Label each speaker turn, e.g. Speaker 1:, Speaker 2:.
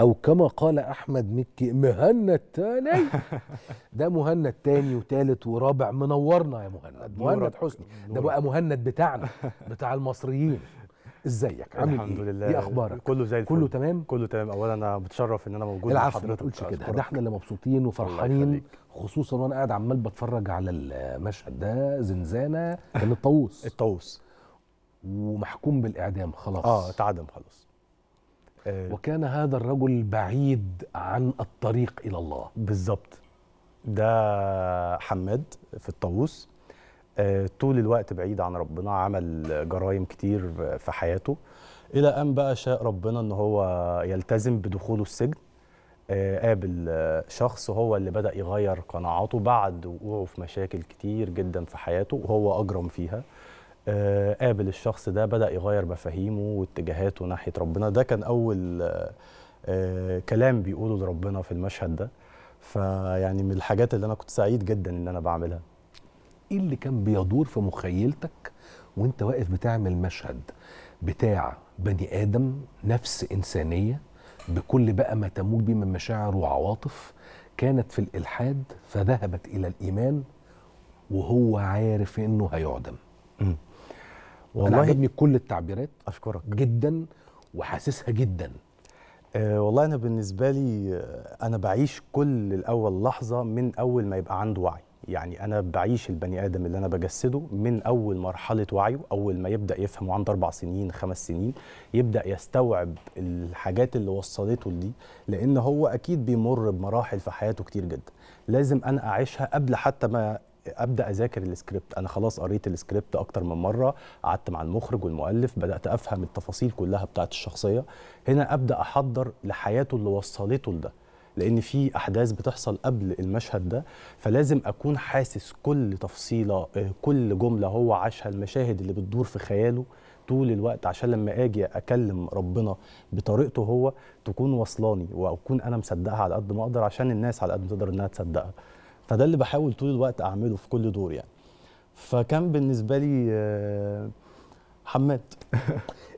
Speaker 1: او كما قال احمد مكي مهنا تاني ده مهنا تاني وتالت ورابع منورنا يا مهند مهند حسني ده بقى مهند بتاعنا بتاع المصريين ازيك عامل الحمد ايه الحمد لله ايه اخبارك
Speaker 2: كله زي الفل كله تمام كله تمام اولا انا متشرف ان انا موجود مع حضرتك ما تقولش كده ده احنا
Speaker 1: اللي مبسوطين وفرحانين خصوصا وانا قاعد عمال بتفرج على المشهد ده زنزانه
Speaker 2: كان الطاووس
Speaker 1: الطاووس ومحكوم بالاعدام خلاص اه
Speaker 2: اتعدم خلاص آه. وكان هذا الرجل بعيد عن الطريق الى الله بالظبط ده حماد في الطاووس آه، طول الوقت بعيد عن ربنا عمل جرائم كتير في حياته الى ان بقى شاء ربنا ان هو يلتزم بدخوله السجن آه، قابل شخص هو اللي بدا يغير قناعاته بعد وقوعه في مشاكل كتير جدا في حياته وهو اجرم فيها آه، قابل الشخص ده بدا يغير مفاهيمه واتجاهاته ناحيه ربنا ده كان اول آه، كلام بيقوله لربنا في المشهد ده فيعني من الحاجات اللي انا كنت سعيد جدا ان انا بعملها ايه اللي كان بيدور في مخيلتك
Speaker 1: وانت واقف بتعمل مشهد بتاع بني ادم نفس انسانيه بكل بقى ما تموج به من مشاعر وعواطف كانت في الالحاد فذهبت الى الايمان وهو عارف انه هيعدم
Speaker 2: والله أنا عجبني كل التعبيرات اشكرك جدا وحاسسها جدا أه والله انا بالنسبه لي آه، انا بعيش كل الاول لحظه من اول ما يبقى عنده وعي يعني انا بعيش البني ادم اللي انا بجسده من اول مرحله وعيه اول ما يبدا يفهم وعنده اربع سنين خمس سنين يبدا يستوعب الحاجات اللي وصلته لدي لان هو اكيد بيمر بمراحل في حياته كتير جدا لازم انا اعيشها قبل حتى ما ابدا اذاكر السكريبت انا خلاص قريت السكريبت اكتر من مره قعدت مع المخرج والمؤلف بدات افهم التفاصيل كلها بتاعه الشخصيه هنا ابدا احضر لحياته اللي وصلته لده لان في احداث بتحصل قبل المشهد ده فلازم اكون حاسس كل تفصيله آه، كل جمله هو عاشها المشاهد اللي بتدور في خياله طول الوقت عشان لما اجي اكلم ربنا بطريقته هو تكون وصلاني واكون انا مصدقها على قد ما اقدر عشان الناس على قد ما تقدر انها تصدقها فده اللي بحاول طول الوقت اعمله في كل دور يعني فكان بالنسبه لي آه، حماد